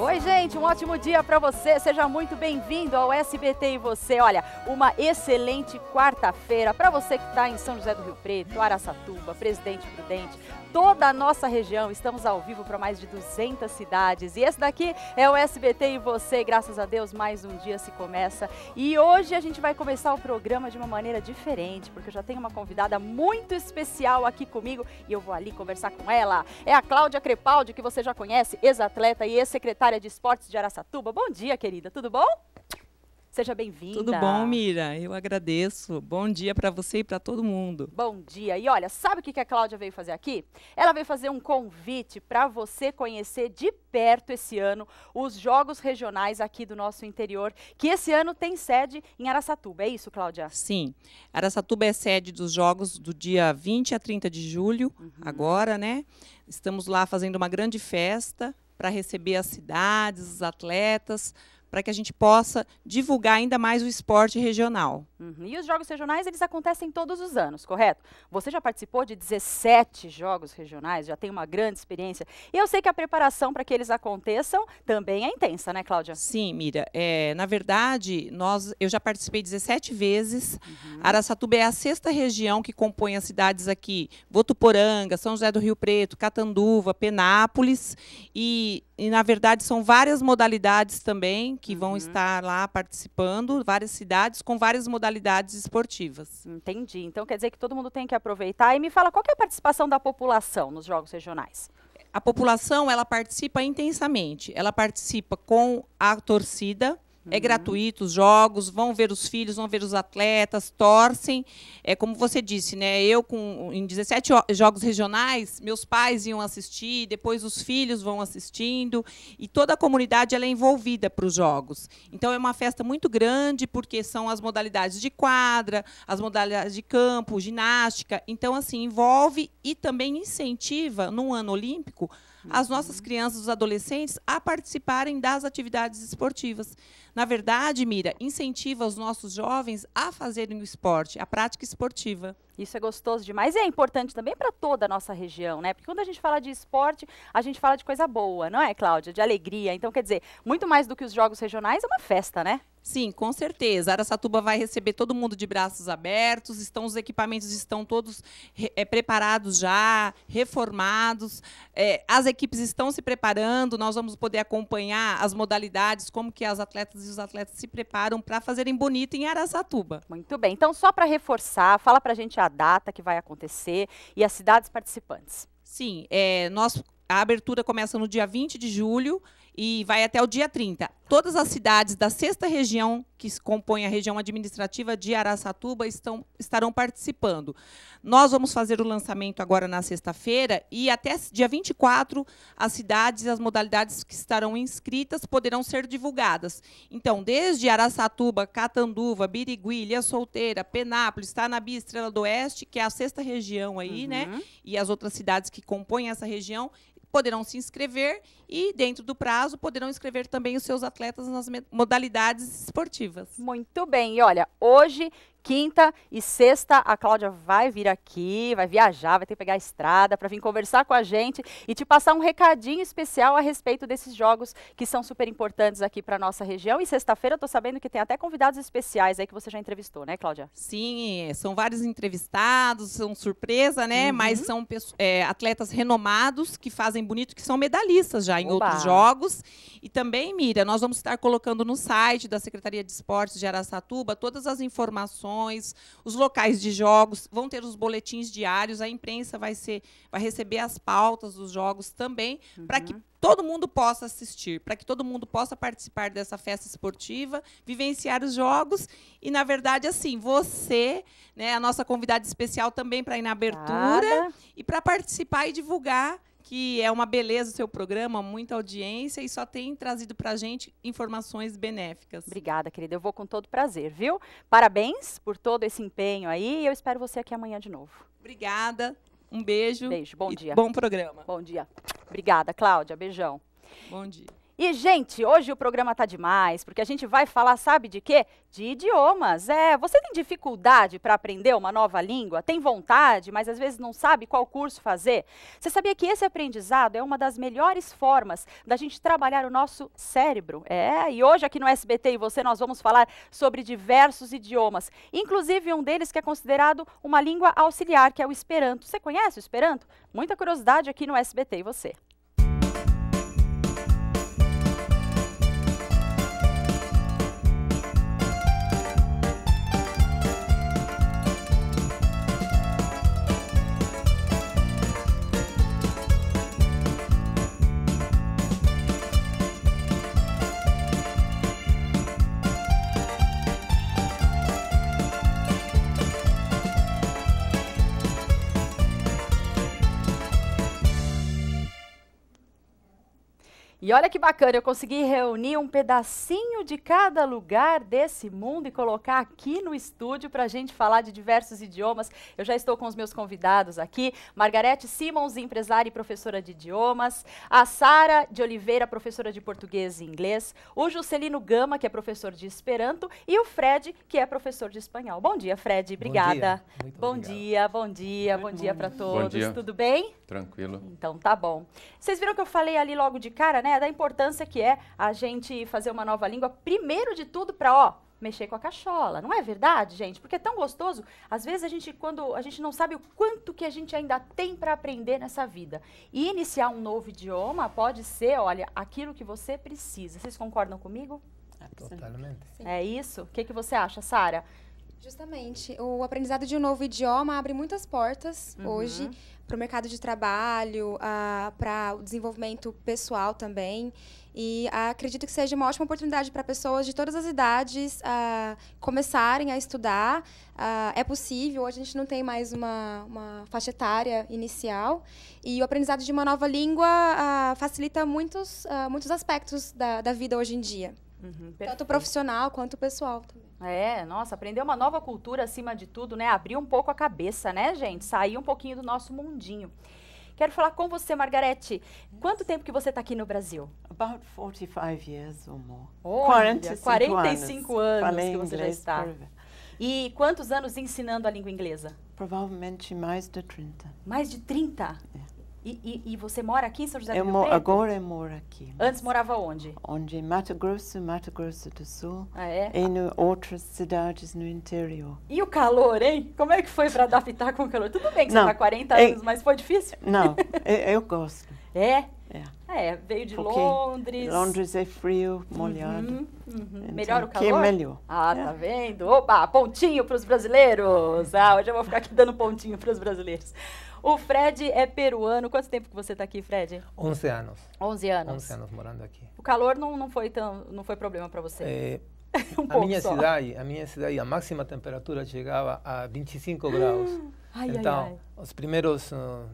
Oi, gente, um ótimo dia para você. Seja muito bem-vindo ao SBT e você. Olha, uma excelente quarta-feira para você que está em São José do Rio Preto, Araçatuba, Presidente Prudente, toda a nossa região. Estamos ao vivo para mais de 200 cidades. E esse daqui é o SBT e você. Graças a Deus, mais um dia se começa. E hoje a gente vai começar o programa de uma maneira diferente, porque eu já tenho uma convidada muito especial aqui comigo e eu vou ali conversar com ela. É a Cláudia Crepaldi, que você já conhece, ex-atleta e ex-secretária secretária de Esportes de Araçatuba. Bom dia, querida. Tudo bom? Seja bem-vinda. Tudo bom, Mira? Eu agradeço. Bom dia para você e para todo mundo. Bom dia. E olha, sabe o que a Cláudia veio fazer aqui? Ela veio fazer um convite para você conhecer de perto esse ano os jogos regionais aqui do nosso interior, que esse ano tem sede em Araçatuba. É isso, Cláudia? Sim. Araçatuba é sede dos jogos do dia 20 a 30 de julho, uhum. agora, né? Estamos lá fazendo uma grande festa para receber as cidades, os atletas, para que a gente possa divulgar ainda mais o esporte regional. Uhum. E os jogos regionais, eles acontecem todos os anos, correto? Você já participou de 17 jogos regionais, já tem uma grande experiência. E eu sei que a preparação para que eles aconteçam também é intensa, né, Cláudia? Sim, Mira. É, na verdade, nós, eu já participei 17 vezes. Uhum. Araçatuba é a sexta região que compõe as cidades aqui. Votuporanga, São José do Rio Preto, Catanduva, Penápolis. E, e na verdade, são várias modalidades também que uhum. vão estar lá participando. Várias cidades com várias modalidades modalidades esportivas. Entendi. Então quer dizer que todo mundo tem que aproveitar. E me fala qual é a participação da população nos jogos regionais? A população ela participa intensamente. Ela participa com a torcida, é gratuito os jogos, vão ver os filhos, vão ver os atletas, torcem. É como você disse, né? Eu com em 17 jogos regionais, meus pais iam assistir, depois os filhos vão assistindo e toda a comunidade ela é envolvida para os jogos. Então é uma festa muito grande porque são as modalidades de quadra, as modalidades de campo, ginástica. Então assim, envolve e também incentiva num ano olímpico as nossas crianças, os adolescentes, a participarem das atividades esportivas. Na verdade, Mira, incentiva os nossos jovens a fazerem o esporte, a prática esportiva. Isso é gostoso demais e é importante também para toda a nossa região, né? Porque quando a gente fala de esporte, a gente fala de coisa boa, não é, Cláudia? De alegria. Então, quer dizer, muito mais do que os jogos regionais, é uma festa, né? Sim, com certeza. Araçatuba vai receber todo mundo de braços abertos. Estão os equipamentos estão todos é, preparados já, reformados. É, as equipes estão se preparando. Nós vamos poder acompanhar as modalidades, como que as atletas e os atletas se preparam para fazerem bonito em Araçatuba. Muito bem. Então, só para reforçar, fala para a gente a a data que vai acontecer e as cidades participantes. Sim, é, nós, a abertura começa no dia 20 de julho e vai até o dia 30. Todas as cidades da sexta região, que compõem a região administrativa de Araçatuba, estão, estarão participando. Nós vamos fazer o lançamento agora na sexta-feira e até dia 24 as cidades e as modalidades que estarão inscritas poderão ser divulgadas. Então, desde Araçatuba, Catanduva, Birigui, Ilha Solteira, Penápolis, Tanabi, tá Estrela do Oeste, que é a sexta região aí, né? uhum. né? E as outras cidades que compõem essa região poderão se inscrever e, dentro do prazo, poderão inscrever também os seus atletas nas modalidades esportivas. Muito bem. E olha, hoje, quinta e sexta a Cláudia vai vir aqui, vai viajar, vai ter que pegar a estrada para vir conversar com a gente e te passar um recadinho especial a respeito desses jogos que são super importantes aqui para nossa região. E sexta-feira eu estou sabendo que tem até convidados especiais aí que você já entrevistou, né, Cláudia? Sim, é, são vários entrevistados, são surpresa, né? Uhum. Mas são é, atletas renomados que fazem bonito, que são medalhistas já em Oba. outros jogos. E também, Mira, nós vamos estar colocando no site da Secretaria de Esportes de Araçatuba todas as informações os locais de jogos, vão ter os boletins diários, a imprensa vai, ser, vai receber as pautas dos jogos também, uhum. para que todo mundo possa assistir, para que todo mundo possa participar dessa festa esportiva, vivenciar os jogos e, na verdade, assim, você, né, a nossa convidada especial também para ir na abertura e para participar e divulgar que é uma beleza o seu programa, muita audiência e só tem trazido para a gente informações benéficas. Obrigada, querida. Eu vou com todo prazer, viu? Parabéns por todo esse empenho aí e eu espero você aqui amanhã de novo. Obrigada. Um beijo. Beijo. Bom dia. Bom programa. Bom dia. Obrigada, Cláudia. Beijão. Bom dia. E, gente, hoje o programa tá demais, porque a gente vai falar, sabe de quê? De idiomas. É, você tem dificuldade para aprender uma nova língua? Tem vontade, mas às vezes não sabe qual curso fazer? Você sabia que esse aprendizado é uma das melhores formas da gente trabalhar o nosso cérebro? É, e hoje aqui no SBT e você nós vamos falar sobre diversos idiomas, inclusive um deles que é considerado uma língua auxiliar, que é o Esperanto. Você conhece o Esperanto? Muita curiosidade aqui no SBT e você. E olha que bacana, eu consegui reunir um pedacinho de cada lugar desse mundo e colocar aqui no estúdio para a gente falar de diversos idiomas. Eu já estou com os meus convidados aqui: Margarete Simons, empresária e professora de idiomas, a Sara de Oliveira, professora de português e inglês, o Juscelino Gama, que é professor de Esperanto, e o Fred, que é professor de espanhol. Bom dia, Fred, obrigada. Bom dia, bom dia, bom dia, bom dia para todos. Bom dia. Tudo bem? Tranquilo. Então tá bom. Vocês viram que eu falei ali logo de cara, né? Da importância que é a gente fazer uma nova língua, primeiro de tudo, para ó, mexer com a cachola. Não é verdade, gente? Porque é tão gostoso. Às vezes a gente, quando a gente não sabe o quanto que a gente ainda tem para aprender nessa vida. E iniciar um novo idioma pode ser, olha, aquilo que você precisa. Vocês concordam comigo? Totalmente. Sim. É isso? O que, que você acha, Sara? Justamente. O aprendizado de um novo idioma abre muitas portas uhum. hoje para o mercado de trabalho, para o desenvolvimento pessoal também. E acredito que seja uma ótima oportunidade para pessoas de todas as idades começarem a estudar. é possível, hoje a gente não tem mais uma, uma, faixa etária inicial. E o aprendizado de uma nova língua facilita muitos, muitos aspectos da, da, vida hoje em dia. Uhum, Tanto profissional quanto pessoal também. É, nossa, aprender uma nova cultura acima de tudo, né? Abrir um pouco a cabeça, né, gente? Sair um pouquinho do nosso mundinho. Quero falar com você, Margarete. Quanto tempo que você está aqui no Brasil? About 45 years or more. Olha, 45, 45 anos, anos que você já está. E quantos anos ensinando a língua inglesa? Provavelmente mais de 30. Mais de 30? É. E, e, e, você mora aqui em São José do eu Rio Preto? Agora eu moro aqui. Antes morava onde? Onde? Mato Grosso, Mato Grosso do Sul. Ah, é? E no, outras cidades no interior. E o calor, hein? Como é que foi para adaptar com o calor? Tudo bem que não, você está 40 é, anos, mas foi difícil? Não, eu, eu gosto. É? É. é veio de Porque Londres. Londres é frio, molhado. Uhum, uhum. Então, melhor o é calor? Que melhor. Ah, tá é. tá vendo? Opa, pontinho para os brasileiros. Ah, hoje eu vou ficar aqui dando pontinho para os brasileiros. O Fred é peruano. Quanto tempo que você está aqui, Fred? 11 anos. 11 anos. 11 anos morando aqui. O calor não, não foi tão não foi problema para você? É, um a minha só. cidade, a minha cidade, a máxima temperatura chegava a 25 graus. Ai, então, ai, ai. os primeiros uh,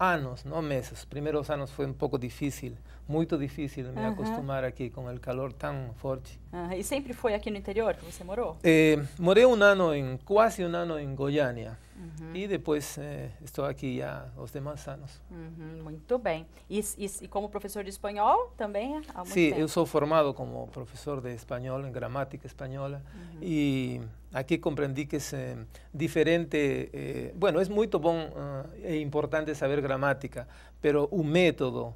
anos, não meses, os primeiros anos foi um pouco difícil, muito difícil me uh -huh. acostumar aqui com o calor tão forte. Uh -huh. E sempre foi aqui no interior que você morou? É, morei um ano em quase um ano em Goiânia. Uhum. E depois é, estou aqui há os demais anos. Uhum, muito bem. E, e, e, como professor de espanhol também? Há Sim, tempo. eu sou formado como professor de espanhol, em gramática espanhola. Uhum. E aqui compreendi que é diferente. É, bueno, é muito bom uh, é importante saber gramática, mas o método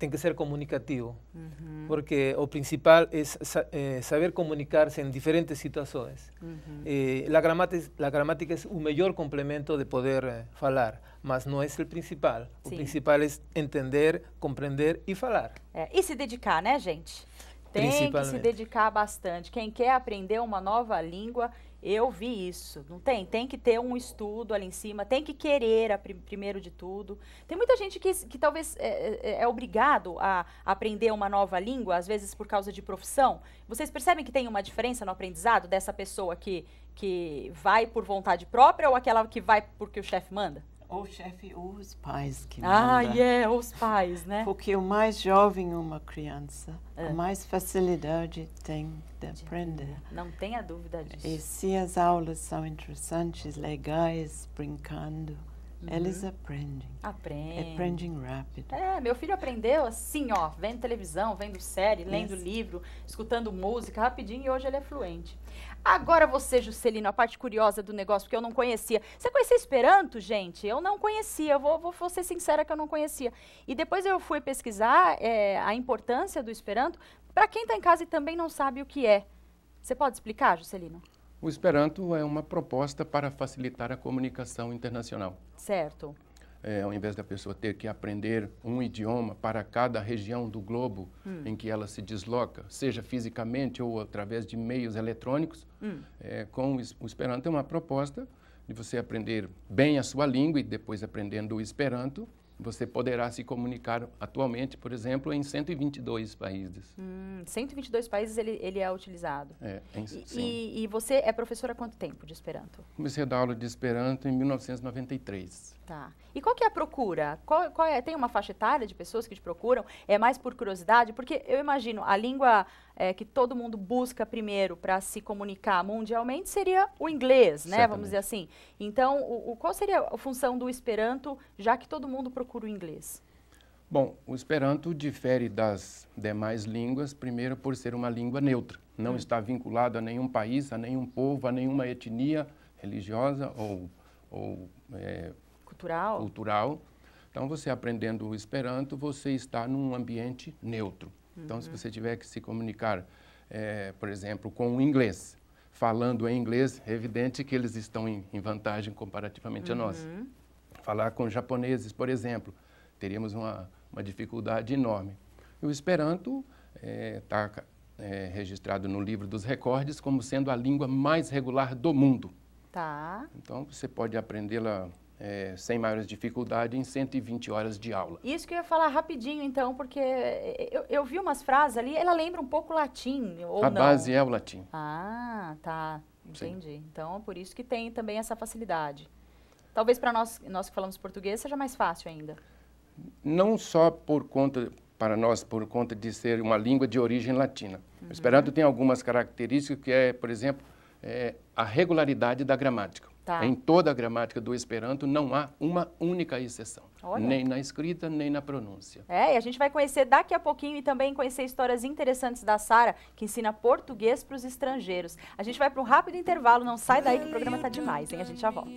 tem que ser comunicativo, uhum. porque o principal é, é saber comunicar-se em diferentes situações Uhum. Eh, gramática, la gramática é un melhor complemento de poder eh, falar, mas não é o principal. Sim. O principal é entender, compreender e falar. É, e se dedicar, né, gente? Tem que se dedicar bastante. Quem quer aprender uma nova língua eu vi isso. Não tem? Tem que ter um estudo ali em cima, tem que querer, pr primeiro de tudo. Tem muita gente que, que talvez é, é, é, obrigado a aprender uma nova língua, às vezes por causa de profissão. Vocês percebem que tem uma diferença no aprendizado dessa pessoa que, que vai por vontade própria ou aquela que vai porque o chefe manda? Ou chefe ou os pais que ah, manda. Ah, é, yeah, os pais, né? Porque o mais jovem é uma criança, é. a mais facilidade tem de aprender. Não tenha dúvida disso. E se as aulas são interessantes, legais, brincando, Uhum. Eles aprendem. É aprendem. rápido. É, meu filho aprendeu assim, ó, vendo televisão, vendo série, lendo livro, escutando música, rapidinho, e hoje ele é fluente. Agora você, Juscelino, a parte curiosa do negócio, que eu não conhecia. Você conhecia Esperanto, gente? Eu não conhecia, vou, vou, vou ser sincera que eu não conhecia. E depois eu fui pesquisar é, a importância do Esperanto, para quem está em casa e também não sabe o que é. Você pode explicar, Juscelino? O Esperanto é uma proposta para facilitar a comunicação internacional. Certo. É, ao invés da pessoa ter que aprender um idioma para cada região do globo hum. em que ela se desloca, seja fisicamente ou através de meios eletrônicos, hum. é, com o Esperanto é uma proposta de você aprender bem a sua língua e depois aprendendo o Esperanto, você poderá se comunicar atualmente, por exemplo, em 122 países. Hum, 122 países ele, ele é utilizado. É, em, e, e, e, você é professora há quanto tempo de Esperanto? Comecei a dar aula de Esperanto em 1993. Tá. E qual que é a procura? Qual, qual é? Tem uma faixa etária de pessoas que te procuram? É mais por curiosidade? Porque eu imagino, a língua é, que todo mundo busca primeiro para se comunicar mundialmente seria o inglês, né? Certamente. Vamos dizer assim. Então, o, o, qual seria a função do Esperanto, já que todo mundo procura o inglês? Bom, o Esperanto difere das demais línguas, primeiro por ser uma língua neutra. Não hum. está vinculado a nenhum país, a nenhum povo, a nenhuma etnia religiosa ou, ou é, cultural. cultural. Então, você aprendendo o Esperanto, você está num ambiente neutro. Então, uhum. se você tiver que se comunicar, é, por exemplo, com o inglês, falando em inglês, é evidente que eles estão em, em vantagem comparativamente uhum. a nós. Falar com japoneses, por exemplo, teríamos uma, uma dificuldade enorme. E o Esperanto está é, tá, é, registrado no livro dos recordes como sendo a língua mais regular do mundo. Tá. Então você pode aprendê-la é, sem maiores dificuldades, em 120 horas de aula. Isso que eu ia falar rapidinho, então, porque é, eu, eu vi umas frases ali, ela lembra um pouco latim, ou A não? base é o latim. Ah, tá. Entendi. Sim. Então, é por isso que tem também essa facilidade. Talvez para nós, nós que falamos português seja mais fácil ainda. Não só por conta, para nós, por conta de ser uma língua de origem latina. Uhum. O Esperanto tem algumas características que é, por exemplo, é, a regularidade da gramática. Tá. Em toda a gramática do Esperanto não há uma única exceção. Olha. Nem na escrita, nem na pronúncia. É, e a gente vai conhecer daqui a pouquinho e também conhecer histórias interessantes da Sara, que ensina português para os estrangeiros. A gente vai para um rápido intervalo, não sai daí que o programa tá demais, hein? A gente já volta.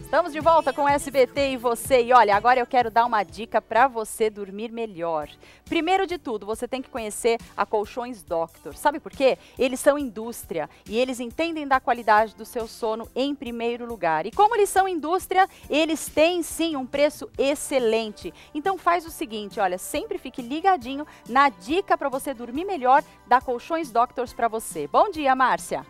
Estamos de volta com SBT e você. E olha, agora eu quero dar uma dica para você dormir melhor. Primeiro de tudo, você tem que conhecer a Colchões Doctor. Sabe por quê? Eles são indústria e eles entendem da qualidade do seu sono sono em primeiro lugar. E como eles são indústria, eles têm sim um preço excelente. Então faz o seguinte, olha, sempre fique ligadinho na dica para você dormir melhor da Colchões Doctors para você. Bom dia, Márcia.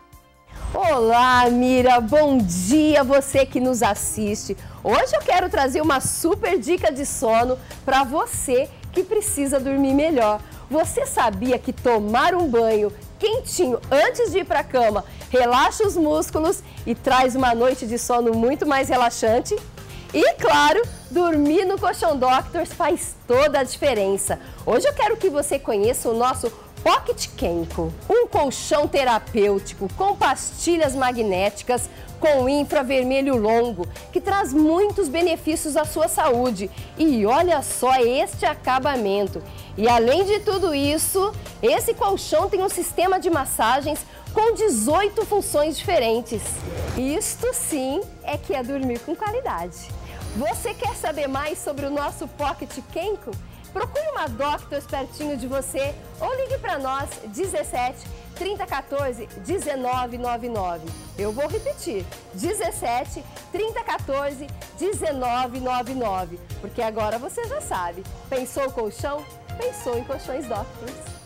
Olá, Mira, bom dia você que nos assiste. Hoje eu quero trazer uma super dica de sono para você que precisa dormir melhor. Você sabia que tomar um banho quentinho antes de ir para a cama relaxa os músculos e traz uma noite de sono muito mais relaxante? E claro, dormir no Colchão Doctors faz toda a diferença. Hoje eu quero que você conheça o nosso Pocket Kenko, um colchão terapêutico com pastilhas magnéticas com infravermelho longo, que traz muitos benefícios à sua saúde. E olha só este acabamento. E além de tudo isso, esse colchão tem um sistema de massagens com 18 funções diferentes. Isto sim é que é dormir com qualidade. Você quer saber mais sobre o nosso Pocket Kenko? Procure uma doctor pertinho de você ou ligue para nós 17 3014 1999. Eu vou repetir, 17 3014 1999, porque agora você já sabe. Pensou colchão? Pensou em colchões Doctors.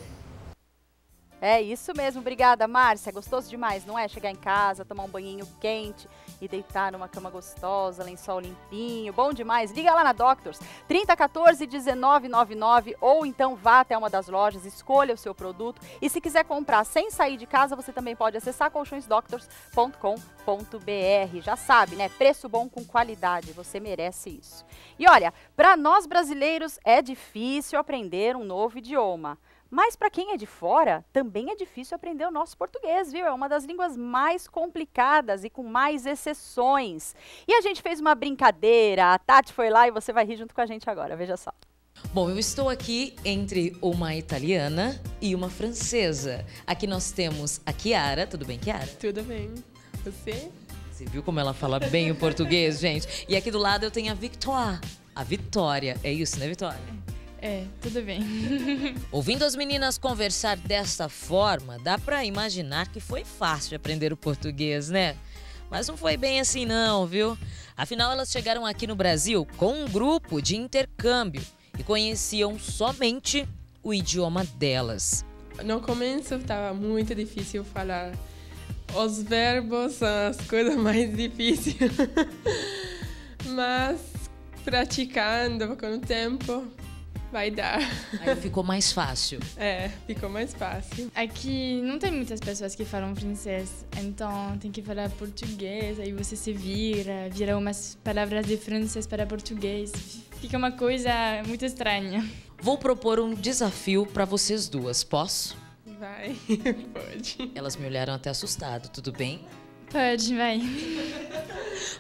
É isso mesmo, obrigada Márcia. É gostoso demais, não é? Chegar em casa, tomar um banhinho quente e deitar numa cama gostosa, lençol limpinho, bom demais. Liga lá na Doctors, 3014 1999 ou então vá até uma das lojas, escolha o seu produto e se quiser comprar sem sair de casa, você também pode acessar colchõesdoctors.com.br. Já sabe, né? Preço bom com qualidade, você merece isso. E olha, para nós brasileiros é difícil aprender um novo idioma. Mas para quem é de fora, também é difícil aprender o nosso português, viu? É uma das línguas mais complicadas e com mais exceções. E a gente fez uma brincadeira, a Tati foi lá e você vai rir junto com a gente agora, veja só. Bom, eu estou aqui entre uma italiana e uma francesa. Aqui nós temos a Chiara. Tudo bem, Chiara? Tudo bem. Você? Você viu como ela fala bem o português, gente? E aqui do lado eu tenho a Victoire. A Vitória. É isso, né, Vitória? É. É, tudo bem. Ouvindo as meninas conversar dessa forma, dá para imaginar que foi fácil aprender o português, né? Mas não foi bem assim não, viu? Afinal, elas chegaram aqui no Brasil com um grupo de intercâmbio e conheciam somente o idioma delas. No começo estava muito difícil falar os verbos, são as coisas mais difíceis. Mas praticando com o tempo, vai dar. Aí ficou mais fácil. É, ficou mais fácil. Aqui é não tem muitas pessoas que falam francês, então tem que falar português, aí você se vira, vira umas palavras de francês para português. Fica uma coisa muito estranha. Vou propor um desafio para vocês duas, posso? Vai, pode. Elas me olharam até assustado, tudo bem? Pode, vai.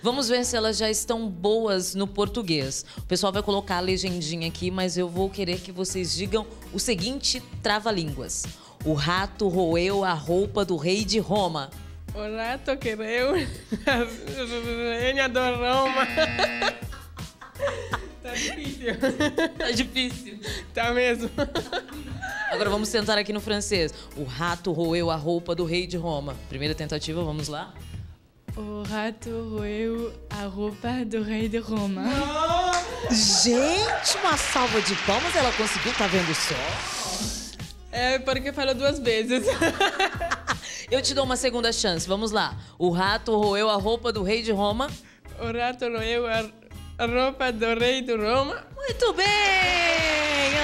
Vamos ver se elas já estão boas no português. O pessoal vai colocar a legendinha aqui, mas eu vou querer que vocês digam o seguinte trava-línguas. O rato roeu a roupa do rei de Roma. O rato quereu rainha do Roma. Tá difícil. Tá difícil. Tá mesmo. Agora vamos tentar aqui no francês. O rato roeu a roupa do rei de Roma. Primeira tentativa, vamos lá? O rato roeu a roupa do rei de Roma. Gente, uma salva de palmas, ela conseguiu, tá vendo só? É, porque falou duas vezes. Eu te dou uma segunda chance, vamos lá. O rato roeu a roupa do rei de Roma. O rato roeu a roupa do rei do Roma. Muito bem!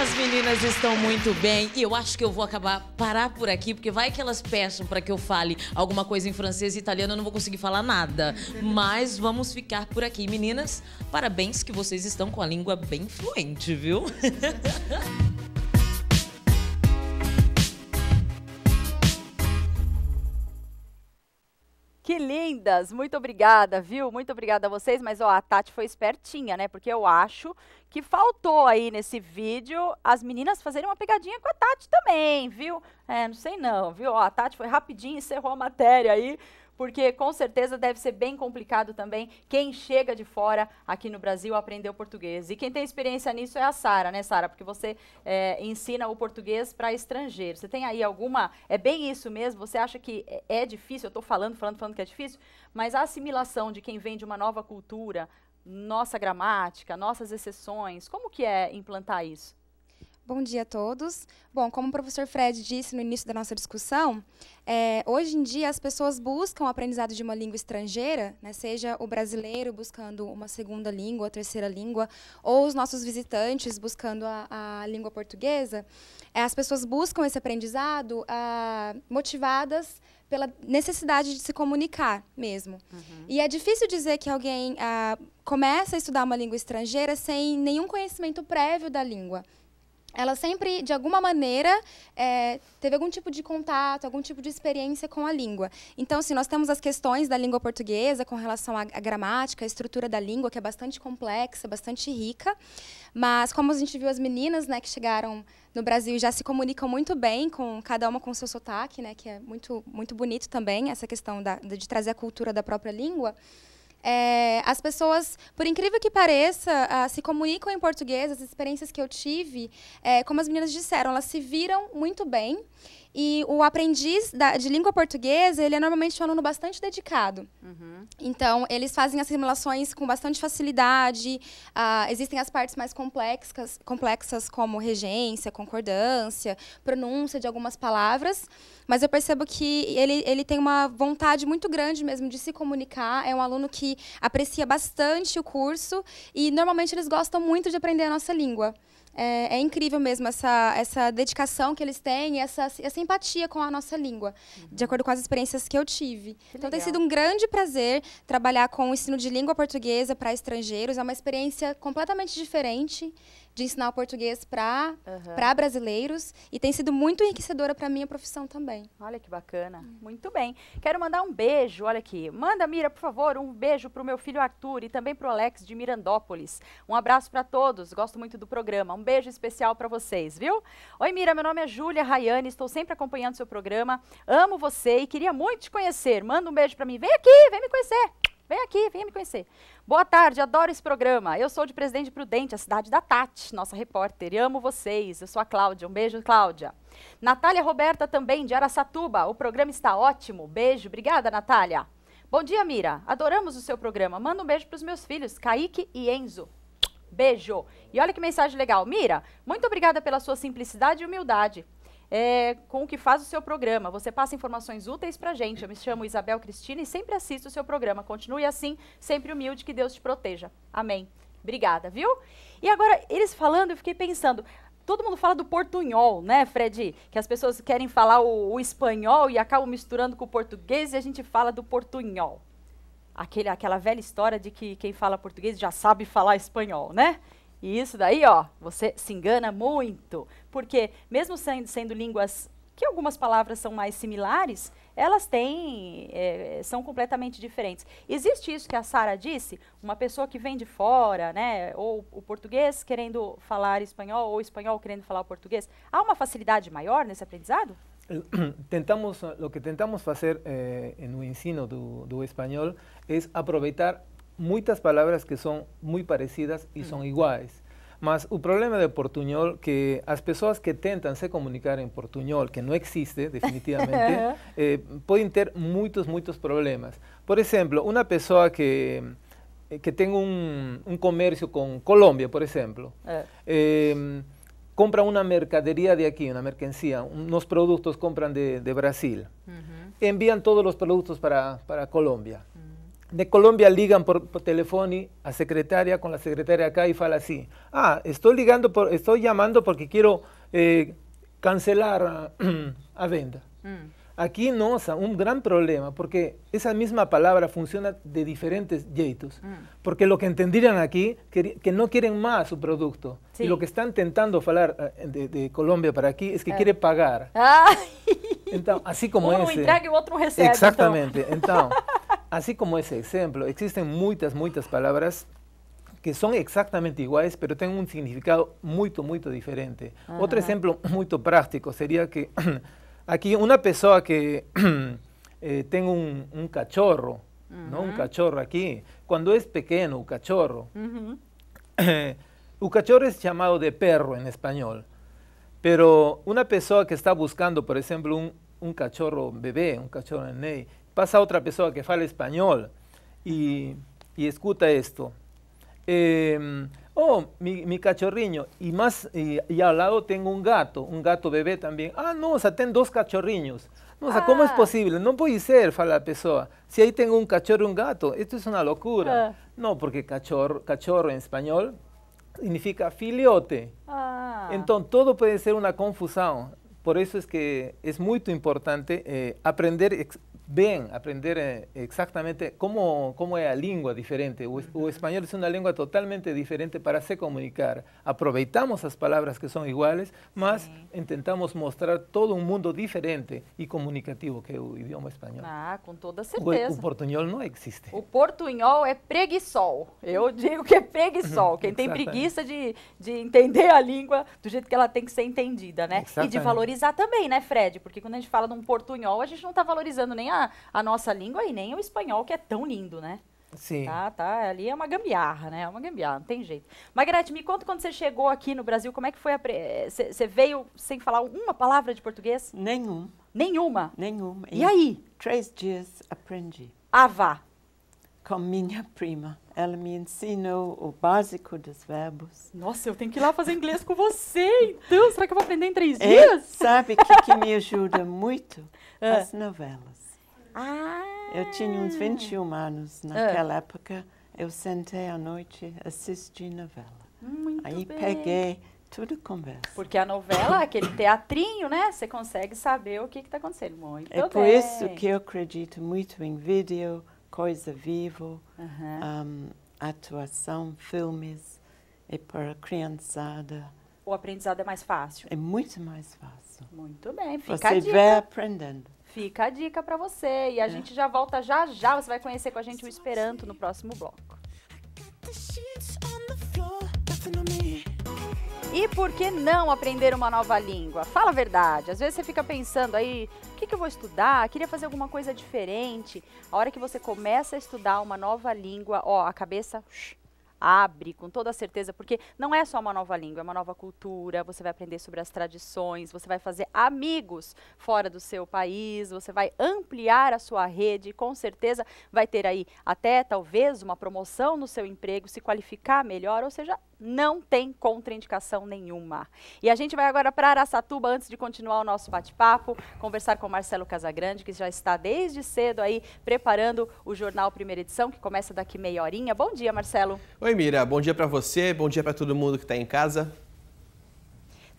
As meninas estão muito bem. E eu acho que eu vou acabar parar por aqui, porque vai que elas peçam para que eu fale alguma coisa em francês e italiano, eu não vou conseguir falar nada. Mas vamos ficar por aqui. Meninas, parabéns que vocês estão com a língua bem fluente, viu? Que lindas! Muito obrigada, viu? Muito obrigada a vocês. Mas, ó, a Tati foi espertinha, né? Porque eu acho que faltou aí nesse vídeo as meninas fazerem uma pegadinha com a Tati também, viu? É, não sei não, viu? Ó, a Tati foi rapidinho, encerrou a matéria aí porque com certeza deve ser bem complicado também quem chega de fora aqui no Brasil aprender o português. E quem tem experiência nisso é a Sara, né, Sara? Porque você é, ensina o português para estrangeiros. Você tem aí alguma. É bem isso mesmo? Você acha que é, é difícil? Eu estou falando, falando, falando que é difícil, mas a assimilação de quem vem de uma nova cultura, nossa gramática, nossas exceções, como que é implantar isso? Bom dia a todos. Bom, como o professor Fred disse no início da nossa discussão, é, hoje em dia as pessoas buscam o aprendizado de uma língua estrangeira, né, seja o brasileiro buscando uma segunda língua, a terceira língua, ou os nossos visitantes buscando a, a língua portuguesa. É, as pessoas buscam esse aprendizado a, ah, motivadas pela necessidade de se comunicar mesmo. Uhum. E é difícil dizer que alguém ah, começa a estudar uma língua estrangeira sem nenhum conhecimento prévio da língua ela sempre, de alguma maneira, é, teve algum tipo de contato, algum tipo de experiência com a língua. Então, assim, nós temos as questões da língua portuguesa com relação à, à gramática, à estrutura da língua, que é bastante complexa, bastante rica. Mas, como a gente viu as meninas né, que chegaram no Brasil já se comunicam muito bem, com cada uma com seu sotaque, né, que é muito, muito bonito também, essa questão da, de trazer a cultura da própria língua é, as pessoas, por incrível que pareça, uh, se comunicam em português. As experiências que eu tive, é, como as meninas disseram, elas se viram muito bem. E o aprendiz da, de língua portuguesa, ele é normalmente um aluno bastante dedicado. Uhum. Então, eles fazem as simulações com bastante facilidade. Uh, existem as partes mais complexas, complexas, como regência, concordância, pronúncia de algumas palavras. Mas eu percebo que ele, ele tem uma vontade muito grande mesmo de se comunicar. É um aluno que aprecia bastante o curso. E, normalmente, eles gostam muito de aprender a nossa língua. É, é, incrível mesmo essa, essa dedicação que eles têm, essa, essa empatia com a nossa língua, uhum. de acordo com as experiências que eu tive. Que então legal. tem sido um grande prazer trabalhar com o ensino de língua portuguesa para estrangeiros, é uma experiência completamente diferente de ensinar o português para uhum. brasileiros e tem sido muito enriquecedora para a minha profissão também. Olha que bacana. Muito bem. Quero mandar um beijo, olha aqui. Manda, Mira, por favor, um beijo para o meu filho Arthur e também para o Alex de Mirandópolis. Um abraço para todos, gosto muito do programa. Um beijo especial para vocês, viu? Oi, Mira, meu nome é Júlia Rayane, estou sempre acompanhando seu programa. Amo você e queria muito te conhecer. Manda um beijo para mim. Vem aqui, vem me conhecer. Vem aqui, venha me conhecer. Boa tarde, adoro esse programa. Eu sou de Presidente Prudente, a cidade da Tati, nossa repórter, e amo vocês. Eu sou a Cláudia, um beijo, Cláudia. Natália Roberta também, de Aracatuba. O programa está ótimo, beijo. Obrigada, Natália. Bom dia, Mira. Adoramos o seu programa. Manda um beijo para os meus filhos, Kaique e Enzo. Beijo. E olha que mensagem legal. Mira, muito obrigada pela sua simplicidade e humildade é, com o que faz o seu programa. Você passa informações úteis para gente. Eu me chamo Isabel Cristina e sempre assisto o seu programa. Continue assim, sempre humilde, que Deus te proteja. Amém. Obrigada, viu? E agora, eles falando, eu fiquei pensando, todo mundo fala do portunhol, né, Fred? Que as pessoas querem falar o, o, espanhol e acabam misturando com o português e a gente fala do portunhol. Aquele, aquela velha história de que quem fala português já sabe falar espanhol, né? E isso daí, ó, você se engana muito, porque mesmo sendo, sendo línguas que algumas palavras são mais similares, elas têm, é, são completamente diferentes. Existe isso que a Sara disse, uma pessoa que vem de fora, né, ou o português querendo falar espanhol, ou o espanhol querendo falar português, há uma facilidade maior nesse aprendizado? Tentamos, lo que tentamos fazer eh, no ensino do espanhol é aproveitar muchas palabras que son muy parecidas y son iguales. Mas el problema de portuñol que las personas que intentan se comunicar en portuñol que no existe definitivamente, eh, pueden tener muchos, muchos problemas. Por ejemplo, una persona que eh, que un comercio con Colombia, por ejemplo, eh. em, compra una mercadería de aquí, una mercancía, unos productos compran de, Brasil, envían todos los productos para, Colombia de Colombia ligan por, por teléfono a secretaria con la secretaria acá y fala así, ah, estoy ligando, por, estoy llamando porque quiero eh, cancelar a, venda. Mm. Aquí no, o un gran problema, porque esa misma palabra funciona de diferentes yeitos. Mm. Porque lo que entendieran aquí, que, que, no quieren más su producto. Y lo que están intentando hablar eh, de, Colombia para aquí es que eh. quiere pagar. Entonces, así como ese. exactamente. Entonces, así como ese ejemplo, existen muchas, muchas palabras que son exactamente iguales, pero tienen un significado muy, muy diferente. Otro ejemplo muy práctico sería que... Aquí una persona que eh, tengo un, cachorro, ¿no? Un cachorro aquí. Cuando es pequeño, un cachorro. un cachorro es llamado de perro en español. Pero una persona que está buscando, por ejemplo, un, cachorro bebé, un cachorro ney, pasa otra persona que habla español y, y escuta esto. Eh, oh, mi, cachorriño, y más, eh, y, al lado tengo un gato, un gato bebé también. Ah, no, o sea, tengo dos cachorriños. No, o sea, ¿cómo es ah. posible? No puede ser, fala la persona. Si ahí tengo un cachorro y un gato, esto es una locura. Ah. No, porque cachorro, cachorro en español significa filiote. Ah. Entonces, todo puede ser una confusión. Por eso es que es muy importante eh, aprender bem aprender eh, exatamente como, como é a língua diferente. O, o, espanhol é uma língua totalmente diferente para se comunicar. Aproveitamos as palavras que são iguais, mas Sim. tentamos mostrar todo um mundo diferente e comunicativo que é o idioma espanhol. Ah, com toda certeza. O, o portunhol não existe. O portunhol é preguiçol. Eu digo que é preguiçol. Quem tem preguiça de, de entender a língua do jeito que ela tem que ser entendida, né? E de valorizar também, né, Fred? Porque quando a gente fala de um portunhol, a gente não está valorizando nem a a, nossa língua e nem o espanhol, que é tão lindo, né? Sim. Tá, tá. Ali é uma gambiarra, né? É uma gambiarra, não tem jeito. Margarete, me conta quando você chegou aqui no Brasil, como é que foi a. Você pre... Eh, veio sem falar uma palavra de português? Nenhum. Nenhuma? Nenhuma. E aí? Três dias aprendi. Ava. Ah, vá. Com minha prima. Ela me ensinou o básico dos verbos. Nossa, eu tenho que ir lá fazer inglês com você, então. Será que eu vou aprender em três dias? E sabe o que, que me ajuda muito? Ah. As novelas. Ah. Eu tinha uns 21 ah. anos. Naquela ah. época, eu sentei à noite, assisti novela. Muito Aí bem. peguei tudo conversa. Porque a novela, aquele teatrinho, né? Você consegue saber o que está acontecendo. Muito é bem. por isso que eu acredito muito em vídeo, coisa vivo, um, atuação, filmes. E para a criançada... O aprendizado é mais fácil. É muito mais fácil. Muito bem, fica Você a dica. vai aprendendo. Fica a dica para você. E a é. gente já volta já já. Você vai conhecer com a gente o Esperanto no próximo bloco. E por que não aprender uma nova língua? Fala a verdade. Às vezes você fica pensando aí, o que, que, eu vou estudar? Queria fazer alguma coisa diferente. A hora que você começa a estudar uma nova língua, ó, a cabeça abre com toda certeza, porque não é só uma nova língua, é uma nova cultura, você vai aprender sobre as tradições, você vai fazer amigos fora do seu país, você vai ampliar a sua rede, com certeza vai ter aí até talvez uma promoção no seu emprego, se qualificar melhor, ou seja, não tem contraindicação nenhuma. E a gente vai agora para Araçatuba, antes de continuar o nosso bate-papo, conversar com Marcelo Casagrande, que já está desde cedo aí preparando o Jornal Primeira Edição, que começa daqui meia horinha. Bom dia, Marcelo. Oi, Mira. Bom dia para você, bom dia para todo mundo que está em casa.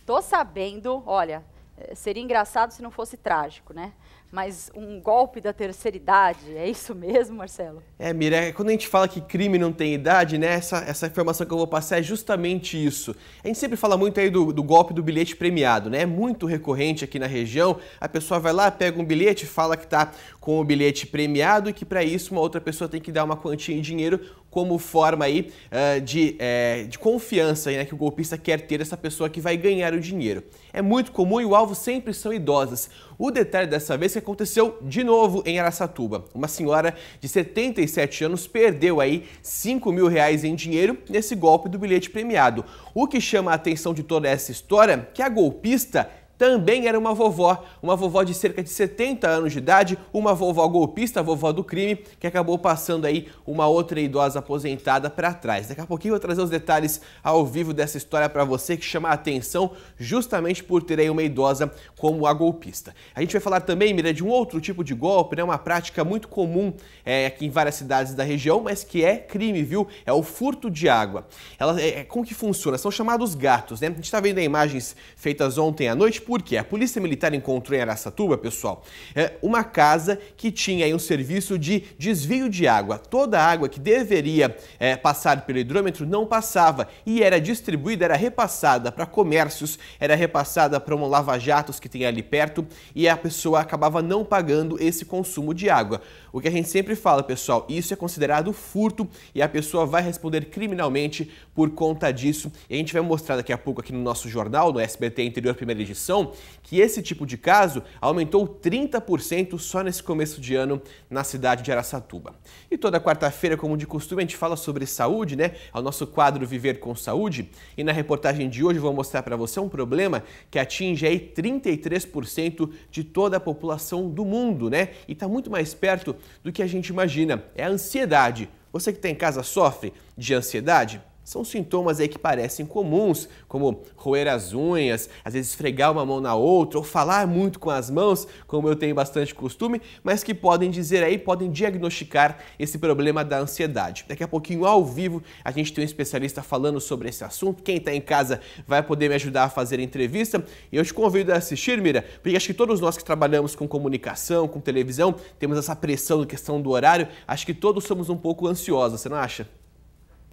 Tô sabendo, olha, eh, seria engraçado se não fosse trágico, né? mas um golpe da terceira idade. É isso mesmo, Marcelo? É, Mira, é, quando a gente fala que crime não tem idade, né? Essa, essa informação que eu vou passar é justamente isso. A gente sempre fala muito aí do, do golpe do bilhete premiado, né? É muito recorrente aqui na região. A pessoa vai lá, pega um bilhete, fala que tá com o bilhete premiado e que para isso uma outra pessoa tem que dar uma quantia em dinheiro como forma aí uh, de, é, de confiança né, que o golpista quer ter essa pessoa que vai ganhar o dinheiro. É muito comum e o alvo sempre são idosas. O detalhe dessa vez que aconteceu de novo em Aracatuba. Uma senhora de 77 anos perdeu aí 5 mil reais em dinheiro nesse golpe do bilhete premiado. O que chama a atenção de toda essa história é que a golpista também era uma vovó, uma vovó de cerca de 70 anos de idade, uma vovó golpista, vovó do crime, que acabou passando aí uma outra idosa aposentada para trás. Daqui a pouquinho eu vou trazer os detalhes ao vivo dessa história para você que chama a atenção justamente por ter aí uma idosa como a golpista. A gente vai falar também, Mira, de um outro tipo de golpe, né? uma prática muito comum é, aqui em várias cidades da região, mas que é crime, viu? É o furto de água. Ela, é, é como que funciona? São chamados gatos, né? A gente está vendo imagens feitas ontem à noite porque a Polícia Militar encontrou em Aracatuba, pessoal, é, uma casa que tinha um serviço de desvio de água. Toda a água que deveria é, passar pelo hidrômetro não passava e era distribuída, era repassada para comércios, era repassada para um lava-jatos que tem ali perto e a pessoa acabava não pagando esse consumo de água. O que a gente sempre fala, pessoal, isso é considerado furto e a pessoa vai responder criminalmente por conta disso. E a gente vai mostrar daqui a pouco aqui no nosso jornal, no SBT Interior Primeira Edição, informação que esse tipo de caso aumentou 30% só nesse começo de ano na cidade de Araçatuba. E toda quarta-feira, como de costume, a gente fala sobre saúde, né? É o nosso quadro Viver com Saúde. E na reportagem de hoje eu vou mostrar para você um problema que atinge aí 33% de toda a população do mundo, né? E está muito mais perto do que a gente imagina. É a ansiedade. Você que está em casa sofre de ansiedade? São sintomas aí que parecem comuns, como roer as unhas, às vezes esfregar uma mão na outra, ou falar muito com as mãos, como eu tenho bastante costume, mas que podem dizer aí, podem diagnosticar esse problema da ansiedade. Daqui a pouquinho, ao vivo, a gente tem um especialista falando sobre esse assunto. Quem está em casa vai poder me ajudar a fazer a entrevista. E eu te convido a assistir, Mira, porque acho que todos nós que trabalhamos com comunicação, com televisão, temos essa pressão na questão do horário. Acho que todos somos um pouco ansiosos, você não acha?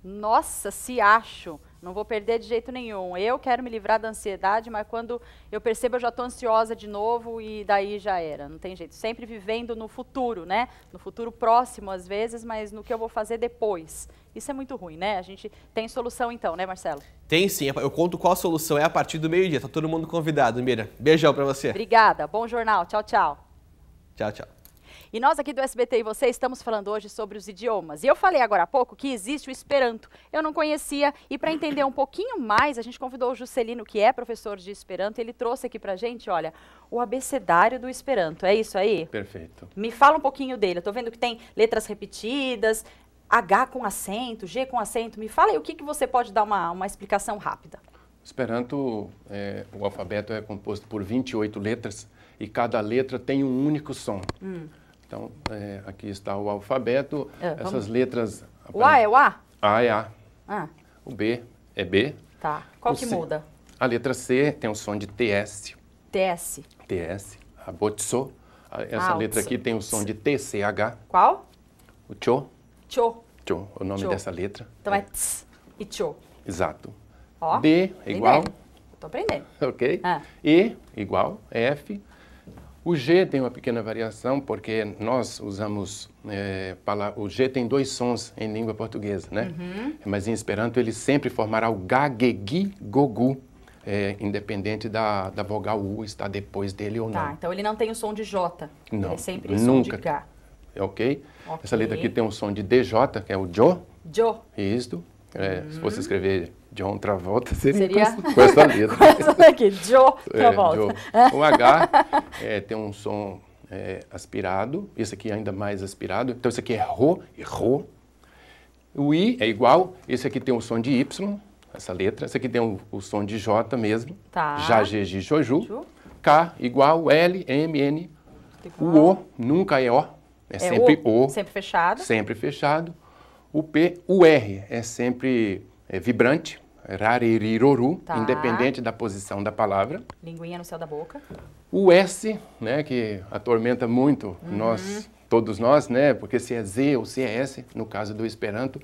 nossa, se acho, não vou perder de jeito nenhum. Eu quero me livrar da ansiedade, mas quando eu percebo eu já estou ansiosa de novo e daí já era, não tem jeito. Sempre vivendo no futuro, né? No futuro próximo às vezes, mas no que eu vou fazer depois. Isso é muito ruim, né? A gente tem solução então, né, Marcelo? Tem sim. Eu conto qual a solução é a partir do meio-dia. Tá todo mundo convidado, Mira. Beijão para você. Obrigada. Bom jornal. Tchau, tchau. Tchau, tchau. E nós aqui do SBT e você estamos falando hoje sobre os idiomas. E eu falei agora há pouco que existe o Esperanto. Eu não conhecia e para entender um pouquinho mais, a gente convidou o Juscelino, que é professor de Esperanto, e ele trouxe aqui para gente, olha, o abecedário do Esperanto. É isso aí? Perfeito. Me fala um pouquinho dele. Eu tô vendo que tem letras repetidas, H com acento, G com acento. Me fala aí o que, que você pode dar uma, uma explicação rápida. Esperanto, é, o alfabeto é composto por 28 letras e cada letra tem um único som. Hum. Então, é, aqui está o alfabeto. Ah, Essas vamos... letras. O A é o A? A é A. Ah. O B é B. Tá. Qual o que C... muda? A letra C tem o som de TS. TS. TS. A botso. Essa ah, letra aqui tem o som de TCH. Qual? O cho. Cho. Cho, o nome dessa letra. Então é, é ts e cho. Exato. Ó, D igual. Estou aprendendo. Ok. Ah. E igual F. O G tem uma pequena variação, porque nós usamos. É, o G tem dois sons em língua portuguesa, né? Uhum. Mas em esperanto ele sempre formará o gagegi gogu. É, independente da, da vogal U estar depois dele ou tá, não. Tá, então ele não tem o som de J. Não. É sempre o nunca. som de K. okay? É ok? Essa letra aqui tem um som de DJ, que é o Jo. Jo. Isto. É, hum. Se fosse escrever John Travolta seria, seria? com essa letra. com essa daqui, John Travolta. É, Joe. O H é, tem um som é, aspirado, esse aqui é ainda mais aspirado, então esse aqui é Rô e Rô. O I é igual, esse aqui tem o um som de Y, essa letra, esse aqui tem o, um, um som de J mesmo, tá. G, Joju. Ju. K igual L, M, N. O O nunca é O, é, é sempre o, o. Sempre fechado. Sempre fechado. O P, o R é sempre é, vibrante raririroru, tá. independente da posição da palavra. Linguinha no céu da boca. O S, né, que atormenta muito uhum. nós, todos nós, né, porque se é Z ou se é S, no caso do Esperanto,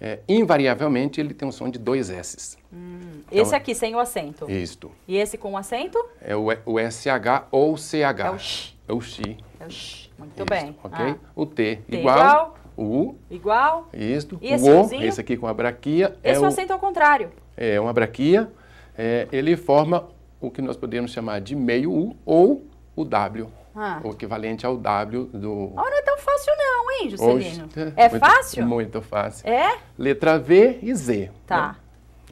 é, invariavelmente ele tem um som de dois S's. Hum. Então, esse aqui sem o acento. Isto. E esse com o acento? É o, é o SH ou CH. É o X. É o X. É o X. Muito isto, bem. Ok? Ah. O T, T igual, igual. O U. Igual. Isto. E esse o, o esse aqui com a braquia. Esse é o acento ao contrário é, uma braquia, é, ele forma o que nós podemos chamar de meio U ou o W. Ah. O equivalente ao W do. Ah, não é tão fácil, não, hein, Juscelino? Hoje, é muito, fácil? Muito fácil. É? Letra V e Z. Né? Tá. Né?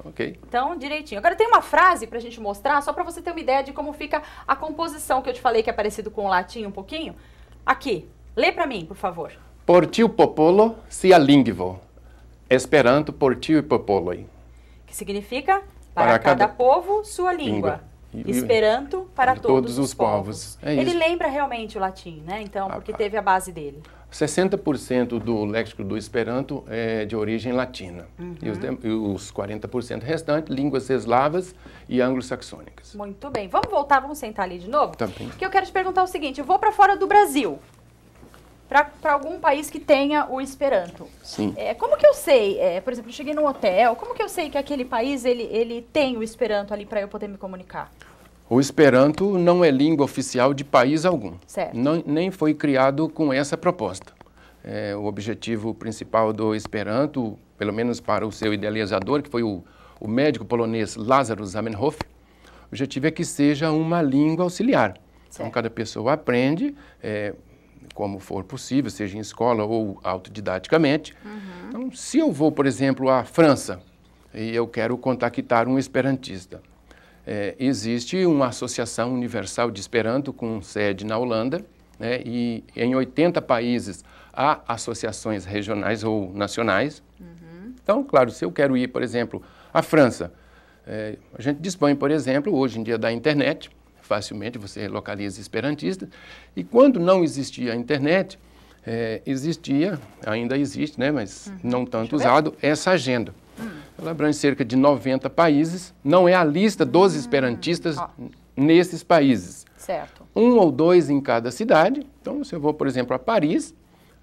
Ok. Então, direitinho. Agora tem uma frase para a gente mostrar, só para você ter uma ideia de como fica a composição que eu te falei que é parecido com o latim um pouquinho. Aqui, lê para mim, por favor. Portio popolo sia lingvo, esperanto Portio e popoloi que significa para, para cada, cada, povo sua língua. língua. Esperanto para, todos, todos, os povos. povos. É Ele lembra realmente o latim, né? Então, ah, porque tá. teve a base dele. 60% do léxico do Esperanto é de origem latina uhum. e, os, 40% uhum. restantes, línguas eslavas e anglo-saxônicas. Muito bem. Vamos voltar, vamos sentar ali de novo? Também. Porque Que eu quero te perguntar o seguinte, eu vou para fora do Brasil para algum país que tenha o Esperanto. Sim. É, como que eu sei, é, por exemplo, eu cheguei num hotel, como que eu sei que aquele país ele, ele tem o Esperanto ali para eu poder me comunicar? O Esperanto não é língua oficial de país algum. Certo. Não, nem foi criado com essa proposta. É, o objetivo principal do Esperanto, pelo menos para o seu idealizador, que foi o, o médico polonês Lázaro Zamenhof, o objetivo é que seja uma língua auxiliar. Então, certo. Então, cada pessoa aprende, é, como for possível, seja em escola ou autodidaticamente. Uhum. Então, se eu vou, por exemplo, à França e eu quero contactar um esperantista, é, existe uma associação universal de Esperanto com sede na Holanda, né, e em 80 países há associações regionais ou nacionais. Uhum. Então, claro, se eu quero ir, por exemplo, à França, é, a gente dispõe, por exemplo, hoje em dia da internet, facilmente você localiza esperantistas. E quando não existia a internet, é, existia, ainda existe, né, mas uhum. não tanto usado, essa agenda. Uhum. Ela abrange cerca de 90 países, não é a lista dos hum. esperantistas uhum. nesses países. Certo. Um ou dois em cada cidade. Então, se eu vou, por exemplo, a Paris,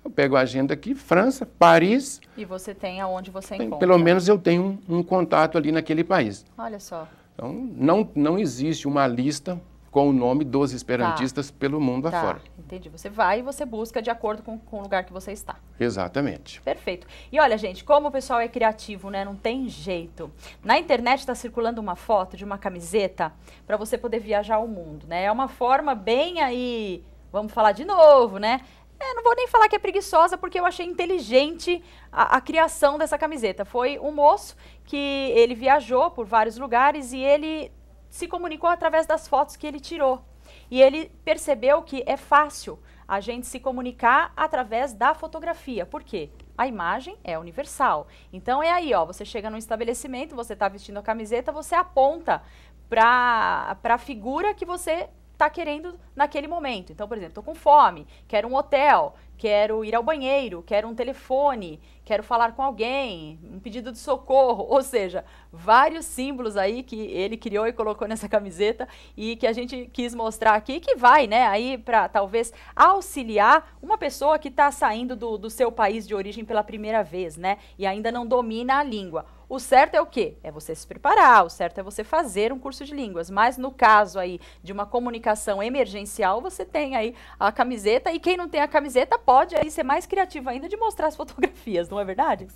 eu pego a agenda aqui, França, Paris. E você tem aonde você encontra. Pelo menos eu tenho um, um, contato ali naquele país. Olha só. Então, não, não existe uma lista com o nome dos esperantistas tá. pelo mundo tá. afora. Entendi. Você vai e você busca de acordo com, com o lugar que você está. Exatamente. Perfeito. E olha, gente, como o pessoal é criativo, né? Não tem jeito. Na internet está circulando uma foto de uma camiseta para você poder viajar ao mundo, né? É uma forma bem aí vamos falar de novo, né? É, não vou nem falar que é preguiçosa, porque eu achei inteligente a, a, criação dessa camiseta. Foi um moço que ele viajou por vários lugares e ele se comunicou através das fotos que ele tirou. E ele percebeu que é fácil a gente se comunicar através da fotografia. Por quê? A imagem é universal. Então é aí, ó, você chega num estabelecimento, você está vestindo a camiseta, você aponta para a figura que você está querendo naquele momento. Então, por exemplo, estou com fome, quero um hotel, quero ir ao banheiro, quero um telefone, quero falar com alguém, um pedido de socorro, ou seja, vários símbolos aí que ele criou e colocou nessa camiseta e que a gente quis mostrar aqui que vai, né, aí para talvez auxiliar uma pessoa que está saindo do, do seu país de origem pela primeira vez, né, e ainda não domina a língua. O certo é o quê? É você se preparar, o certo é você fazer um curso de línguas. Mas no caso aí de uma comunicação emergencial, você tem aí a camiseta e quem não tem a camiseta pode aí ser mais criativo ainda de mostrar as fotografias, não é verdade?